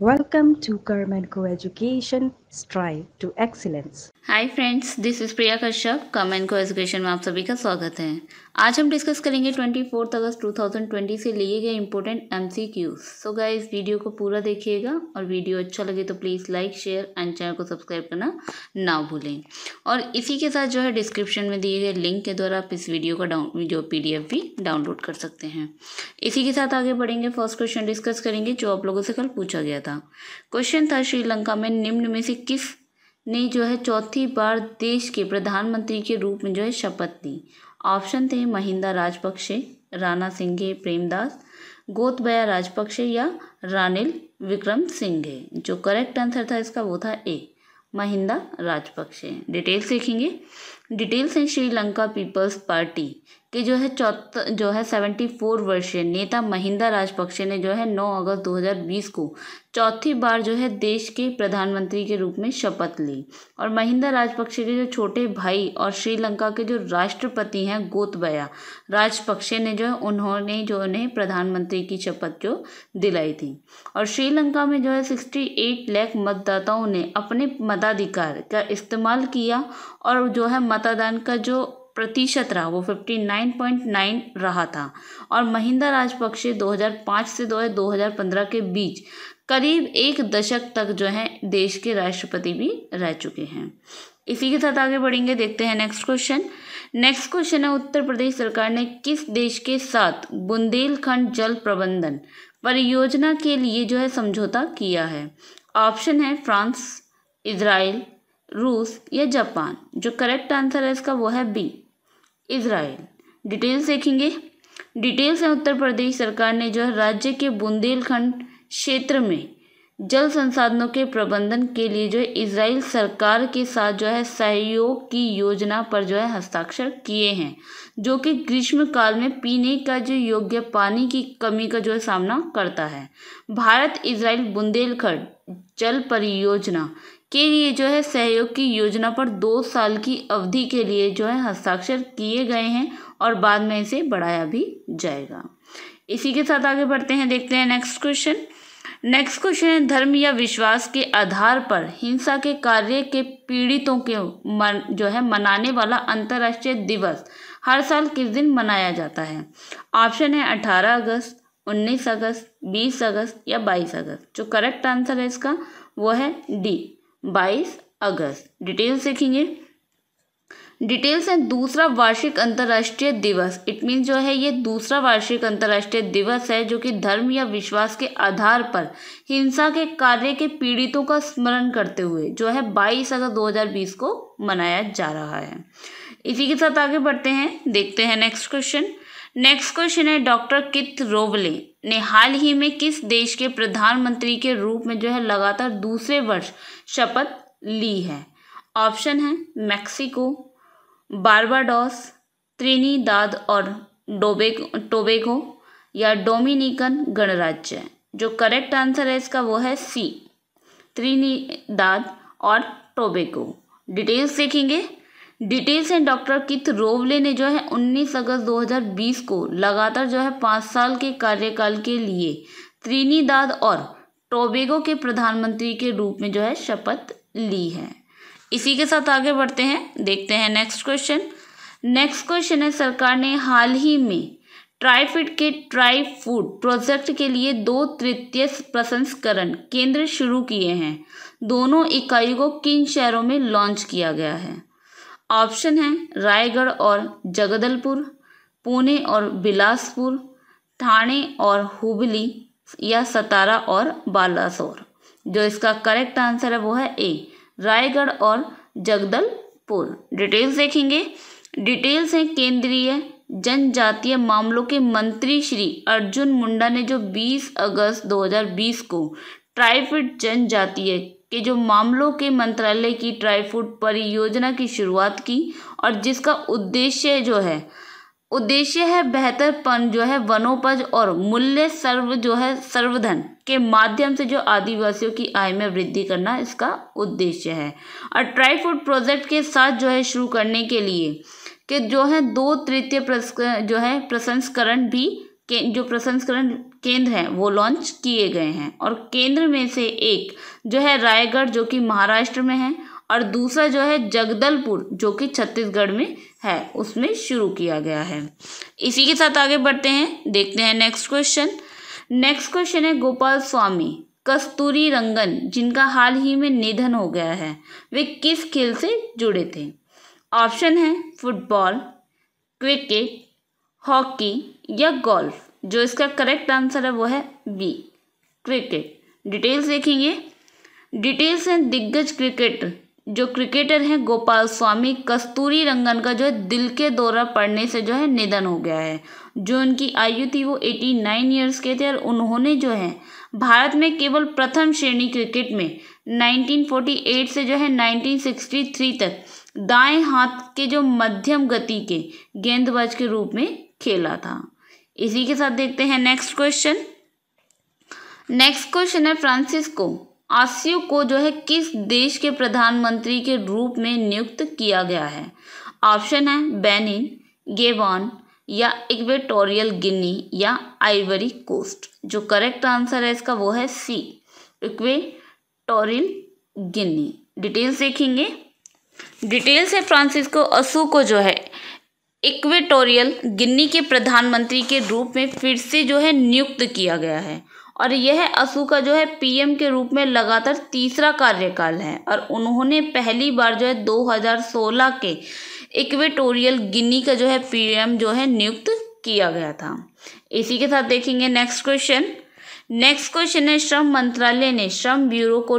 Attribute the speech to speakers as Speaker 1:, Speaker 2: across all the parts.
Speaker 1: Welcome to Carmen Co-Education Strive to Excellence. Hi friends this is Priya Kashyap comment को education में आप सभी का स्वागत है आज हम डिस्कस करेंगे ट्वेंटी फोर्थ अगस्त टू थाउजेंड ट्वेंटी से लिए गए important M C Qs so इस वीडियो को पूरा देखिएगा और वीडियो अच्छा लगे तो please like share and channel को सब्सक्राइब करना ना भूलें और इसी के साथ जो है डिस्क्रिप्शन में दिए गए लिंक के द्वारा आप इस वीडियो का down video P D F भी डाउनलोड कर सकते हैं इसी के साथ आगे बढ़ेंगे फर्स्ट क्वेश्चन डिस्कस करेंगे जो आप लोगों से कल पूछा गया था क्वेश्चन था श्रीलंका में निम्न में से किस ने जो है चौथी बार देश के प्रधानमंत्री के रूप में जो है शपथ ली ऑप्शन थे महिंदा राजपक्षे राणा सिंघे प्रेमदास गोतबया राजपक्षे या रानिल विक्रम सिंघे जो करेक्ट आंसर था इसका वो था ए महिंदा राजपक्षे डिटेल्स देखेंगे डिटेल्स हैं श्रीलंका पीपल्स पार्टी कि जो है चौथ जो है सेवेंटी फोर वर्षीय नेता महिंदा राजपक्षे ने जो है नौ अगस्त दो हज़ार बीस को चौथी बार जो है देश के प्रधानमंत्री के रूप में शपथ ली और महिंदा राजपक्षे के जो छोटे भाई और श्रीलंका के जो राष्ट्रपति हैं गोतबया राजपक्षे ने जो है उन्होंने जो उन्हें प्रधानमंत्री की शपथ जो दिलाई थी और श्रीलंका में जो है सिक्सटी एट लैख मतदाताओं ने अपने मताधिकार का इस्तेमाल किया और जो है मतदान का जो प्रतिशत रहा वो फिफ्टी नाइन पॉइंट नाइन रहा था और महिंदा राजपक्षे पाँच से दो हजार पंद्रह के बीच करीब एक दशक तक जो है देश के राष्ट्रपति भी रह चुके हैं इसी के साथ आगे बढ़ेंगे देखते हैं नेक्स्ट क्वेश्चन नेक्स्ट क्वेश्चन है उत्तर प्रदेश सरकार ने किस देश के साथ बुंदेलखंड जल प्रबंधन परियोजना के लिए जो है समझौता किया है ऑप्शन है फ्रांस इसराइल रूस या जापान जो करेक्ट आंसर है इसका वो है बी इसराइल डिटेल्स देखेंगे डिटेल्स में उत्तर प्रदेश सरकार ने जो है राज्य के बुंदेलखंड क्षेत्र में जल संसाधनों के प्रबंधन के लिए जो है इसराइल सरकार के साथ जो है सहयोग की योजना पर जो है हस्ताक्षर किए हैं जो कि ग्रीष्म काल में पीने का जो योग्य पानी की कमी का जो है सामना करता है भारत इसराइल बुंदेलखंड जल परियोजना के लिए जो है सहयोग की योजना पर दो साल की अवधि के लिए जो है हस्ताक्षर किए गए हैं और बाद में इसे बढ़ाया भी जाएगा इसी के साथ आगे बढ़ते हैं देखते हैं नेक्स्ट क्वेश्चन नेक्स्ट क्वेश्चन है धर्म या विश्वास के आधार पर हिंसा के कार्य के पीड़ितों के मन जो है मनाने वाला अंतर्राष्ट्रीय दिवस हर साल किस दिन मनाया जाता है ऑप्शन है अठारह अगस्त उन्नीस अगस्त बीस अगस्त या बाईस अगस्त जो करेक्ट आंसर है इसका वो है डी बाईस अगस्त डिटेल्स देखेंगे डिटेल्स हैं दूसरा वार्षिक अंतर्राष्ट्रीय दिवस इट मीन जो है ये दूसरा वार्षिक अंतर्राष्ट्रीय दिवस है जो कि धर्म या विश्वास के आधार पर हिंसा के कार्य के पीड़ितों का स्मरण करते हुए जो है 22 अगस्त 2020 को मनाया जा रहा है इसी के साथ आगे बढ़ते हैं देखते हैं नेक्स्ट क्वेश्चन नेक्स्ट क्वेश्चन है डॉक्टर कित रोवले ने हाल ही में किस देश के प्रधानमंत्री के रूप में जो है लगातार दूसरे वर्ष शपथ ली है ऑप्शन है मैक्सिको बारबाडोस दाद और डोबेको टोबेगो या डोमिनिकन गणराज्य जो करेक्ट आंसर है इसका वो है सी दाद और टोबेगो डिटेल्स देखेंगे डिटेल्स हैं डॉक्टर कित रोवले ने जो है 19 अगस्त 2020 को लगातार जो है पाँच साल के कार्यकाल के लिए त्रिनीदाद और टोबेगो के प्रधानमंत्री के रूप में जो है शपथ ली है इसी के साथ आगे बढ़ते हैं देखते हैं नेक्स्ट क्वेश्चन नेक्स्ट क्वेश्चन है सरकार ने हाल ही में ट्राईफिट के ट्राई फूड प्रोजेक्ट के लिए दो तृतीय प्रसंस्करण केंद्र शुरू किए हैं दोनों इकाइयों को किन शहरों में लॉन्च किया गया है ऑप्शन है रायगढ़ और जगदलपुर पुणे और बिलासपुर थाने और हुबली या सतारा और बालासोर जो इसका करेक्ट आंसर है वो है ए रायगढ़ और जगदलपुर डिटेल्स देखेंगे डिटेल्स हैं केंद्रीय जनजातीय मामलों के मंत्री श्री अर्जुन मुंडा ने जो 20 अगस्त 2020 को ट्राइफिड जनजातीय के जो मामलों के मंत्रालय की ट्राईफूड परियोजना की शुरुआत की और जिसका उद्देश्य जो है उद्देश्य है बेहतरपन जो है वनोपज और मूल्य सर्व जो है सर्वधन के माध्यम से जो आदिवासियों की आय में वृद्धि करना इसका उद्देश्य है और ट्राईफूड प्रोजेक्ट के साथ जो है शुरू करने के लिए कि जो है दो तृतीय जो है प्रसंस्करण भी के जो प्रसंस्करण केंद्र हैं वो लॉन्च किए गए हैं और केंद्र में से एक जो है रायगढ़ जो कि महाराष्ट्र में है और दूसरा जो है जगदलपुर जो कि छत्तीसगढ़ में है उसमें शुरू किया गया है इसी के साथ आगे बढ़ते हैं देखते हैं नेक्स्ट क्वेश्चन नेक्स्ट क्वेश्चन है गोपाल स्वामी कस्तूरी रंगन जिनका हाल ही में निधन हो गया है वे किस खेल से जुड़े थे ऑप्शन है फुटबॉल क्रिकेट हॉकी या गोल्फ जो इसका करेक्ट आंसर है वो है बी क्रिकेट डिटेल्स देखेंगे डिटेल्स हैं दिग्गज क्रिकेटर जो क्रिकेटर हैं गोपाल स्वामी कस्तूरी रंगन का जो है दिल के दौरा पड़ने से जो है निधन हो गया है जो उनकी आयु थी वो एटी नाइन ईयर्स के थे और उन्होंने जो है भारत में केवल प्रथम श्रेणी क्रिकेट में 1948 से जो है 1963 तक दाएं हाथ के जो मध्यम गति के गेंदबाज के रूप में खेला था इसी के साथ देखते हैं नेक्स्ट क्वेश्चन नेक्स्ट क्वेश्चन है फ्रांसिस्को आसियो को जो है किस देश के प्रधानमंत्री के रूप में नियुक्त किया गया है ऑप्शन है बेनिन गेवान या इक्वेटोरियल गिनी या आइवरी कोस्ट जो करेक्ट आंसर है इसका वो है सी इक्वेटोरियल गिनी डिटेल्स देखेंगे डिटेल्स है फ्रांसिस्को असू को जो है इक्वेटोरियल गिन्नी के प्रधानमंत्री के रूप में फिर से जो है नियुक्त किया गया है और यह असू का जो है पीएम के रूप में लगातार तीसरा कार्यकाल है और उन्होंने पहली बार जो है 2016 के इक्वेटोरियल गिनी का जो है पीएम जो है नियुक्त किया गया था इसी के साथ देखेंगे नेक्स्ट क्वेश्चन नेक्स्ट क्वेश्चन है श्रम मंत्रालय ने श्रम ब्यूरो को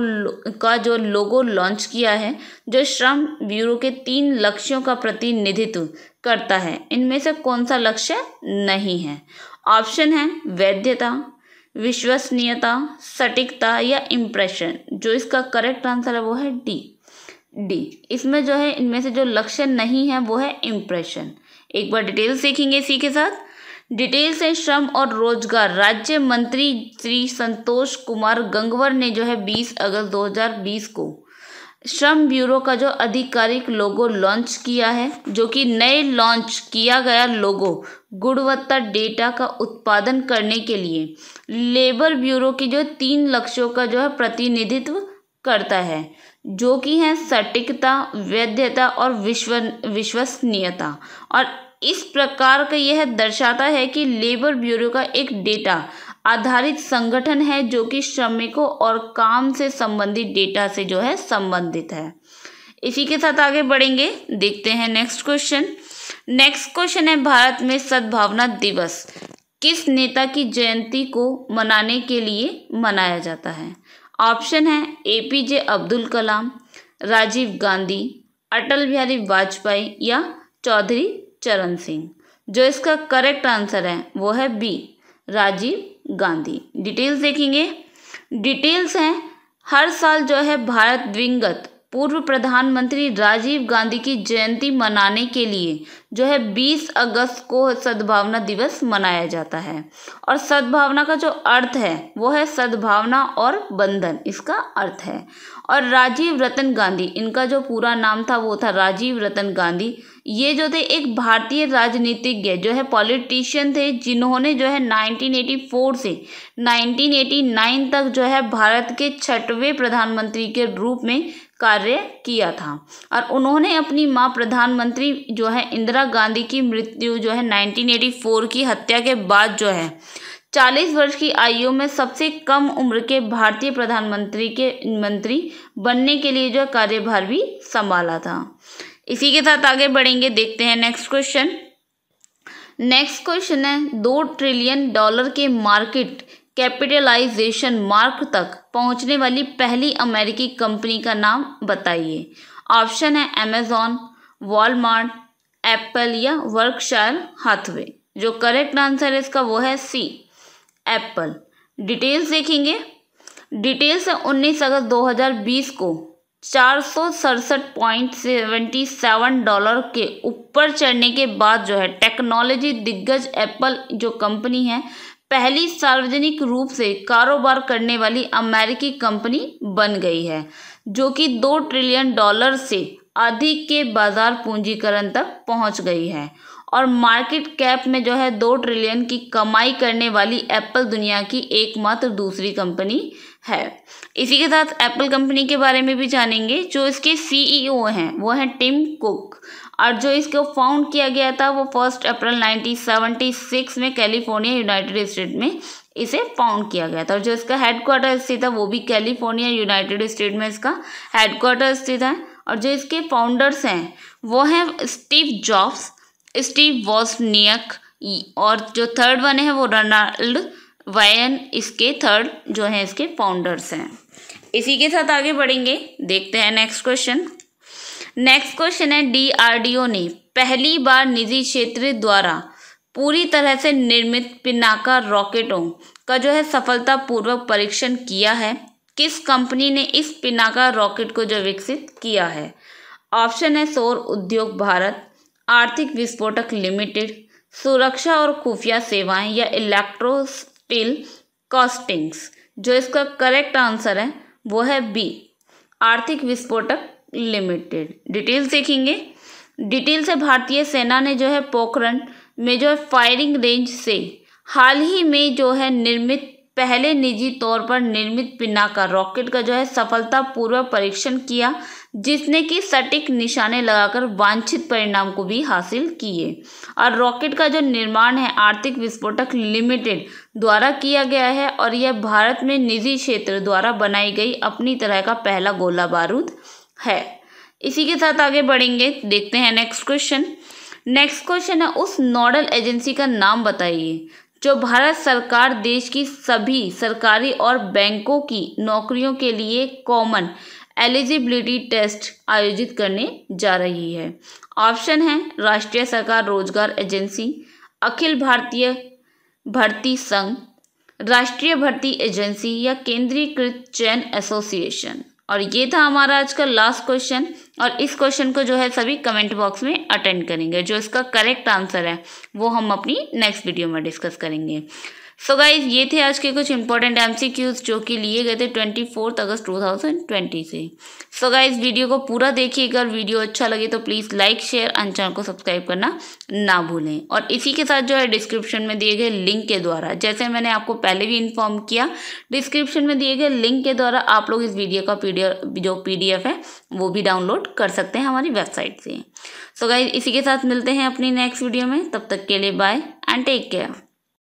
Speaker 1: का जो लोगो लॉन्च किया है जो श्रम ब्यूरो के तीन लक्ष्यों का प्रतिनिधित्व करता है इनमें से कौन सा लक्ष्य नहीं है ऑप्शन है वैधता विश्वसनीयता सटीकता या इम्प्रेशन जो इसका करेक्ट आंसर है वो है डी डी इसमें जो है इनमें से जो लक्ष्य नहीं है वो है इम्प्रेशन एक बार डिटेल्स देखेंगे इसी के साथ डिटेल से श्रम और रोजगार राज्य मंत्री श्री संतोष कुमार गंगवर ने जो है 20 अगस्त 2020 को श्रम ब्यूरो का जो आधिकारिक लोगो लॉन्च किया है जो कि नए लॉन्च किया गया लोगो गुणवत्ता डेटा का उत्पादन करने के लिए लेबर ब्यूरो की जो तीन लक्ष्यों का जो है प्रतिनिधित्व करता है जो कि है सटीकता वैधता और विश्व विश्वसनीयता और इस प्रकार का यह दर्शाता है कि लेबर ब्यूरो का एक डेटा आधारित संगठन है जो कि श्रमिकों और काम से संबंधित डेटा से जो है संबंधित है इसी के साथ आगे बढ़ेंगे देखते हैं नेक्स्ट क्वेश्चन नेक्स्ट क्वेश्चन है भारत में सद्भावना दिवस किस नेता की जयंती को मनाने के लिए मनाया जाता है ऑप्शन है A P J Abdul Kalam Rajiv Gandhi Atal Bihari Vajpayee या चौधरी चरण सिंह जो इसका करेक्ट आंसर है वो है बी राजीव गांधी डिटेल्स देखेंगे डिटेल्स हैं हर साल जो है भारत द्विंगत पूर्व प्रधानमंत्री राजीव गांधी की जयंती मनाने के लिए जो है 20 अगस्त को सद्भावना दिवस मनाया जाता है और सद्भावना का जो अर्थ है वो है सद्भावना और बंधन इसका अर्थ है और राजीव रतन गांधी इनका जो पूरा नाम था वो था राजीव रतन गांधी ये जो थे एक भारतीय राजनीतिज्ञ जो है पॉलिटिशियन थे जिन्होंने जो है 1984 से 1989 तक जो है भारत के छठवें प्रधानमंत्री के रूप में कार्य किया था और उन्होंने अपनी माँ प्रधानमंत्री जो है इंदिरा गांधी की मृत्यु जो है 1984 की हत्या के बाद जो है चालीस वर्ष की आयु में सबसे कम उम्र के भारतीय प्रधानमंत्री के मंत्री बनने के लिए जो कार्यभार भी संभाला था इसी के साथ आगे बढ़ेंगे देखते हैं नेक्स्ट क्वेश्चन नेक्स्ट क्वेश्चन है दो ट्रिलियन डॉलर के मार्केट कैपिटलाइजेशन मार्क तक पहुंचने वाली पहली अमेरिकी कंपनी का नाम बताइए ऑप्शन है अमेजॉन वॉलमार्ट एप्पल या वर्कशायर हाथवे जो करेक्ट आंसर है इसका वो है सी एप्पल डिटेल्स देखेंगे डिटेल्स है उन्नीस अगस्त 2020 को चार सौ सड़सठ पॉइंट सेवेंटी सेवन डॉलर के ऊपर चढ़ने के बाद जो है टेक्नोलॉजी दिग्गज एप्पल जो कंपनी है पहली सार्वजनिक रूप से कारोबार करने वाली अमेरिकी कंपनी बन गई है जो कि दो ट्रिलियन डॉलर से अधिक के बाजार पूंजीकरण तक पहुंच गई है और मार्केट कैप में जो है दो ट्रिलियन की कमाई करने वाली एप्पल दुनिया की एकमात्र दूसरी कंपनी है इसी के साथ एप्पल कंपनी के बारे में भी जानेंगे जो इसके सीईओ e हैं वो हैं टिम कुक और जो इसको फाउंड किया गया था वो फर्स्ट अप्रैल 1976 में कैलिफोर्निया यूनाइटेड स्टेट में इसे फाउंड किया गया था और जो इसका हेडक्वार्टर स्थित था वो भी कैलिफोर्निया यूनाइटेड स्टेट में इसका हेडक्वार्टर स्थित है और जो इसके फाउंडर्स हैं वो हैं स्टीव जॉब्स स्टीव वॉसनियक और जो थर्ड वन है वो रोनाल्ड वायन इसके थर्ड जो है इसके फाउंडर्स हैं इसी के साथ आगे बढ़ेंगे देखते हैं नेक्स्ट क्वेश्चन नेक्स्ट क्वेश्चन है डीआरडीओ ने पहली बार निजी क्षेत्र द्वारा पूरी तरह से निर्मित पिनाका रॉकेटों का जो है सफलतापूर्वक परीक्षण किया है किस कंपनी ने इस पिनाका रॉकेट को जो विकसित किया है ऑप्शन है सौर उद्योग भारत आर्थिक विस्फोटक लिमिटेड सुरक्षा और खुफिया सेवाएं या इलेक्ट्रो स्टील कॉस्टिंग्स जो इसका करेक्ट आंसर है वो है बी आर्थिक विस्फोटक लिमिटेड डिटेल्स देखेंगे डिटेल से भारतीय सेना ने जो है पोखरण में जो है फायरिंग रेंज से हाल ही में जो है निर्मित पहले निजी तौर पर निर्मित पिना का रॉकेट का जो है सफलतापूर्वक परीक्षण किया जिसने कि सटीक निशाने लगाकर वांछित परिणाम को भी हासिल किए और रॉकेट का जो निर्माण है आर्थिक विस्फोटक लिमिटेड द्वारा किया गया है और यह भारत में निजी क्षेत्र द्वारा बनाई गई अपनी तरह का पहला गोला बारूद है इसी के साथ आगे बढ़ेंगे देखते हैं नेक्स्ट क्वेश्चन नेक्स्ट क्वेश्चन है उस नोडल एजेंसी का नाम बताइए जो भारत सरकार देश की सभी सरकारी और बैंकों की नौकरियों के लिए कॉमन एलिजिबिलिटी टेस्ट आयोजित करने जा रही है ऑप्शन है राष्ट्रीय सरकार रोजगार एजेंसी अखिल भारतीय भर्ती संघ राष्ट्रीय भर्ती एजेंसी या केंद्रीकृत चयन एसोसिएशन और ये था हमारा आज का लास्ट क्वेश्चन और इस क्वेश्चन को जो है सभी कमेंट बॉक्स में अटेंड करेंगे जो इसका करेक्ट आंसर है वो हम अपनी नेक्स्ट वीडियो में डिस्कस करेंगे सो so गाइज ये थे आज के कुछ इंपॉर्टेंट एमसीक्यूज जो कि लिए गए थे ट्वेंटी फोर्थ अगस्त टू थाउजेंड ट्वेंटी से सो so गाइज वीडियो को पूरा देखिए अगर वीडियो अच्छा लगे तो please like share and channel को सब्सक्राइब करना ना भूलें और इसी के साथ जो है डिस्क्रिप्शन में दिए गए लिंक के द्वारा जैसे मैंने आपको पहले भी इन्फॉर्म किया डिस्क्रिप्शन में दिए गए लिंक के द्वारा आप लोग इस वीडियो का पी जो पी है वो भी डाउनलोड कर सकते हैं हमारी वेबसाइट से सो so गाइज इसी के साथ मिलते हैं अपनी नेक्स्ट वीडियो में तब तक के लिए बाय एंड टेक केयर